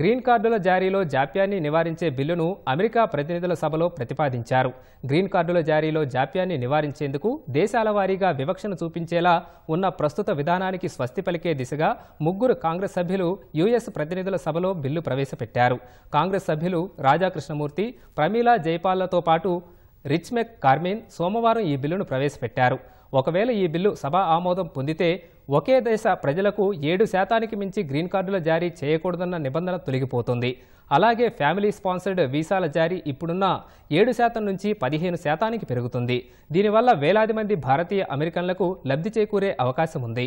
green కార్డుల జారీలో జాప్యాన్ని నివారించే బిల్లును అమెరికా ప్రతినిధుల సభలో ప్రతిపాదించారు గ్రీన్ కార్డుల జారీలో జాప్యాన్ని నివారించేందుకు దేశాల వారీగా వివక్షను చూపించేలా ఉన్న ప్రస్తుత విధానానికి స్వస్తి పలికే దిశగా ముగ్గురు కాంగ్రెస్ సభ్యులు యుఎస్ ప్రతినిధుల సభలో బిల్లు ప్రవేశపెట్టారు కాంగ్రెస్ సభ్యులు రాజాకృష్ణమూర్తి ప్రమీలా జైపాల్లతో పాటు రిచ్మెక్ కార్మెన్ సోమవారం ఈ బిల్లును ప్రవేశపెట్టారు ఒకవేళ ఈ బిల్లు సభ ఆమోదం పొందితే ఒకే దేశ ప్రజలకు ఏడు శాతానికి మించి గ్రీన్ కార్డుల జారీ చేయకూడదన్న నిబంధన తొలగిపోతుంది అలాగే ఫ్యామిలీ స్పాన్సర్డ్ వీసాల జారీ ఇప్పుడున్న ఏడు శాతం నుంచి పదిహేను శాతానికి పెరుగుతుంది దీనివల్ల వేలాది మంది భారతీయ అమెరికన్లకు లబ్ధి చేకూరే అవకాశం ఉంది